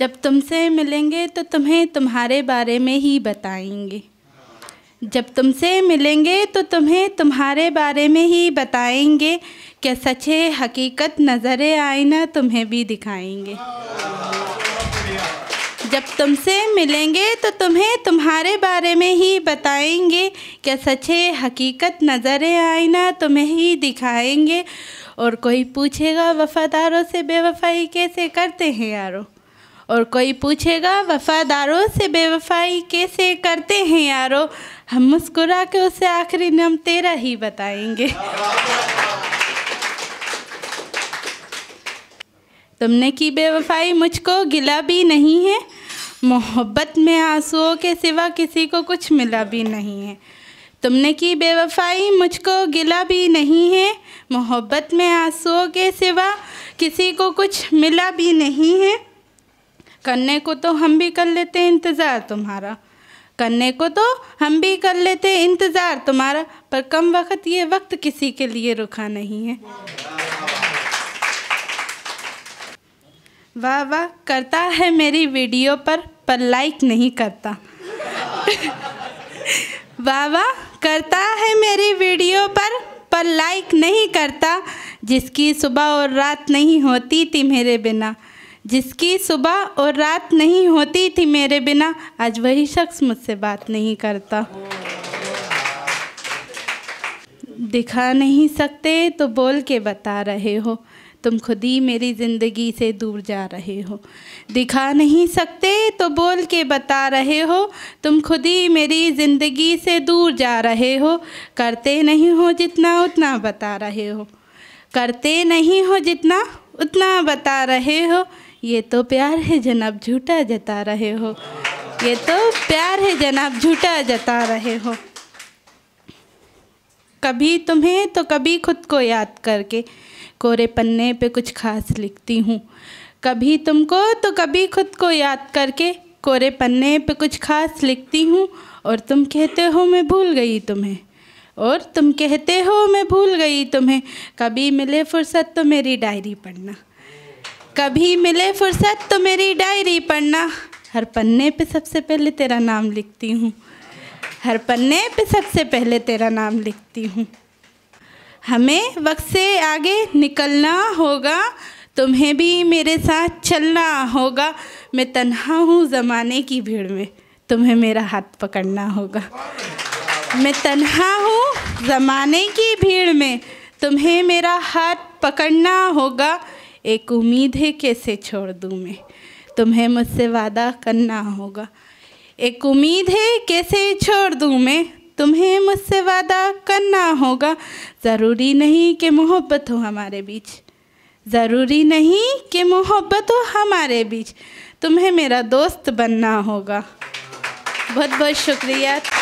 जब तुमसे मिलेंगे तो तुम्हें तुम्हारे बारे में ही बताएंगे जब तुमसे मिलेंगे तो तुम्हें तुम्हारे बारे में ही बताएंगे कि सचे हकीकत नज़र आईना तुम्हें भी दिखाएंगे जब तुमसे मिलेंगे तो तुम्हें तुम्हारे बारे में ही बताएंगे कि सचे हकीकत नज़र आईना तुम्हें ही दिखाएंगे और कोई पूछेगा वफ़ादारों से बेवफाई कैसे करते हैं यारों और कोई पूछेगा वफ़ादारों से बेवफाई कैसे करते हैं यारो हम मुस्कुरा के उसे आखिरी नम तेरा ही बताएंगे तुमने की बेवफाई मुझको गिला भी नहीं है मोहब्बत में आंसुओं के सिवा किसी को कुछ मिला भी नहीं है तुमने की बेवफाई मुझको गिला भी नहीं है मोहब्बत में आंसुओं के सिवा किसी को कुछ मिला भी नहीं है करने को तो हम भी कर लेते इंतज़ार तुम्हारा करने को तो हम भी कर लेते इंतज़ार तुम्हारा पर कम वक्त ये वक्त किसी के लिए रुखा नहीं है वाह वाह करता है मेरी वीडियो पर पर लाइक नहीं करता वाह वाह करता है मेरी वीडियो पर पर लाइक नहीं करता जिसकी सुबह और रात नहीं होती थी मेरे बिना जिसकी सुबह और रात नहीं होती थी मेरे बिना आज वही शख्स मुझसे बात नहीं करता दिखा नहीं सकते तो बोल के बता रहे हो तुम खुद ही मेरी ज़िंदगी से दूर जा रहे हो दिखा नहीं सकते तो बोल के बता रहे हो तुम खुद ही मेरी ज़िंदगी से दूर जा रहे हो करते नहीं हो जितना उतना बता रहे हो करते नहीं हो जितना उतना बता रहे हो ये तो प्यार है जनाब झूठा जता रहे हो ये तो प्यार है जनाब झूठा जता रहे हो कभी तुम्हें तो कभी खुद को याद करके कोरे पन्ने पे कुछ खास लिखती हूँ कभी तुमको तो कभी खुद को याद करके कोरे पन्ने पे कुछ खास लिखती हूँ और तुम कहते हो मैं भूल गई तुम्हें और तुम कहते हो मैं भूल गई तुम्हें कभी मिले फुर्सत तो मेरी डायरी पढ़ना कभी मिले फुर्सत तो मेरी डायरी पढ़ना हर पन्ने पे सबसे पहले तेरा नाम लिखती हूँ हर पन्ने पे सबसे पहले तेरा नाम लिखती हूँ हमें वक्त से आगे निकलना होगा तुम्हें भी मेरे साथ चलना होगा मैं तन्हा हूँ ज़माने की भीड़ में तुम्हें मेरा हाथ पकड़ना होगा मैं तन्हा हूँ ज़माने की भीड़ में तुम्हें मेरा हाथ पकड़ना होगा एक उम्मीद है कैसे छोड़ दूँ मैं तुम्हें मुझसे वादा करना होगा एक उम्मीद है कैसे छोड़ दूँ मैं तुम्हें मुझसे वादा करना होगा ज़रूरी नहीं कि मोहब्बत हो हमारे बीच ज़रूरी नहीं कि मोहब्बत हो हमारे बीच तुम्हें मेरा दोस्त बनना होगा बहुत बहुत शुक्रिया